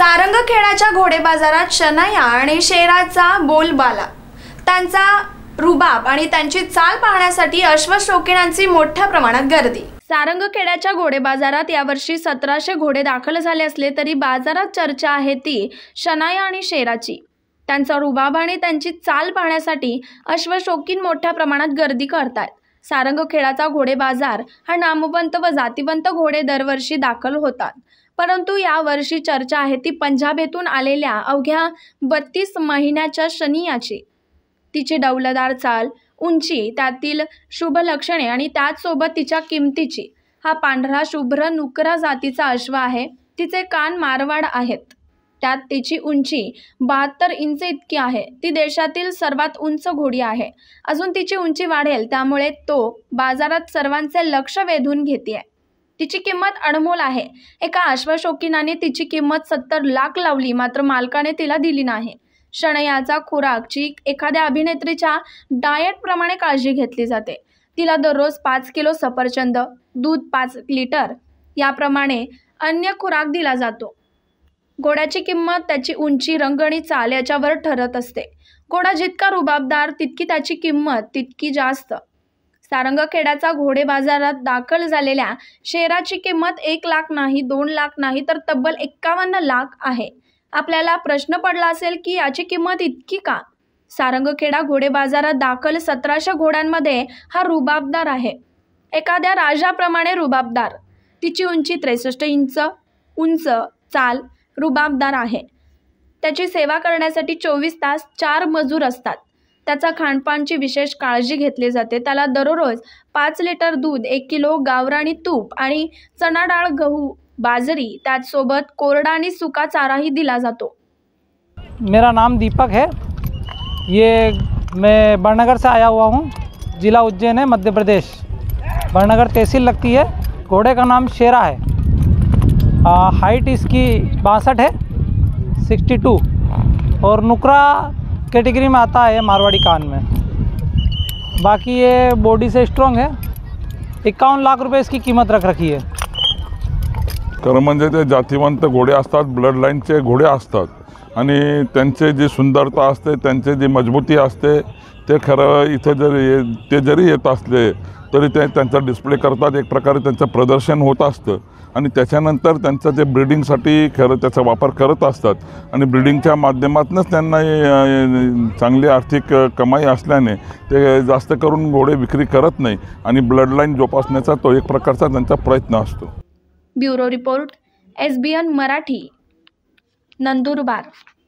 सारंगखेडाच्या घोडे बाजारात शनाया आणि शेराचा बोलबाला त्यांचा रुबाब आणि त्यांची चाल पाहण्यासाठी अश्वशोकिणांची मोठ्या प्रमाणात गर्दी सारंगखेड्याच्या घोडे बाजारात यावर्षी सतराशे घोडे दाखल झाले असले तरी बाजारात चर्चा आहे ती शनाया आणि शेराची त्यांचा रुबाब आणि त्यांची चाल पाहण्यासाठी अश्वशोकीन मोठ्या प्रमाणात गर्दी करतात सारंगखेडाचा घोडे बाजार हा नामवंत व जातिवंत घोडे दरवर्षी दाखल होतात परंतु यावर्षी चर्चा आहे ती पंजाब येथून आलेल्या अवघ्या बत्तीस महिन्याच्या शनियाची तिची डौलदार चाल उंची त्यातील शुभ लक्षणे आणि त्याचसोबत तिच्या किमतीची हा पांढरा शुभ्र नुकरा जातीचा अश्व आहे तिचे कान मारवाड आहेत त्यात तिची उंची बहात्तर इंच इतकी आहे ती देशातील सर्वात उंच घोडी आहे अजून तिची उंची वाढेल त्यामुळे तो बाजारात सर्वांचे लक्ष वेधून घेते तिची किंमत अनमोल आहे एका आश्वाशोकिनाने तिची किंमत सत्तर लाख लावली मात्र मालकाने तिला दिली नाही शणयाचा खुराकची एखाद्या अभिनेत्रीच्या डाएटप्रमाणे काळजी घेतली जाते तिला दररोज पाच किलो सफरचंद दूध पाच लिटर याप्रमाणे अन्य खुराक दिला जातो घोड्याची किंमत त्याची उंची रंगणी चाल याच्यावर ठरत असते घोडा जितका रुबाबदार तितकी त्याची किंमत तितकी जास्त सारंगखेड्याचा घोडे बाजारात दाखल झालेल्या शेराची किंमत एक लाख नाही दोन लाख नाही तर तब्बल एक्कावन्न लाख आहे आपल्याला प्रश्न पडला असेल की याची किंमत इतकी का सारंगखेडा घोडे बाजारात दाखल सतराशे घोड्यांमध्ये हा रुबाबदार आहे एखाद्या राजाप्रमाणे रुबाबदार तिची उंची त्रेसष्ट इंच उंच चाल रुबाबदार आहे त्याची सेवा करण्यासाठी चोवीस तास चार मजूर असतात त्याचा खानपानची विशेष काळजी घेतली जाते त्याला दररोज पाच लिटर दूध एक किलो गावराणी तूप आणि चणा डाळ गहू बाजरी त्याचसोबत कोरडा आणि सुका चाराही दिला जातो मेरा नाम दीपक है ये मैं बड़नगर से आया हुआ हूँ जिला उज्जैन है मध्य प्रदेश बड़नगर तहसील लगती है घोड़े का नाम शेरा है आ, हाइट इसकी बासठ है 62 और नुकरा कैटेगरी में आता है मारवाड़ी कान में बाकी ये बॉडी से स्ट्रॉन्ग है इक्यावन लाख रुपये इसकी कीमत रख रखी है खरं म्हणजे ते जातिवंत घोडे असतात ब्लड लाईनचे घोडे असतात आणि त्यांचे जी सुंदरता असते त्यांचे जी मजबूती असते ते खरं इथे जरी ये ते जरी येत असले तरी ते त्यांचा डिस्प्ले करतात एक प्रकारे त्यांचं प्रदर्शन होत असतं आणि त्याच्यानंतर त्यांचं जे ब्रिडिंगसाठी खरं त्याचा वापर करत असतात आणि ब्रिडिंगच्या माध्यमातूनच त्यांना चांगली आर्थिक कमाई असल्याने ते जास्त करून घोडे विक्री करत नाही आणि ब्लडलाईन जोपासण्याचा तो एक प्रकारचा त्यांचा प्रयत्न असतो bureau report S B N Marathi Nandurbar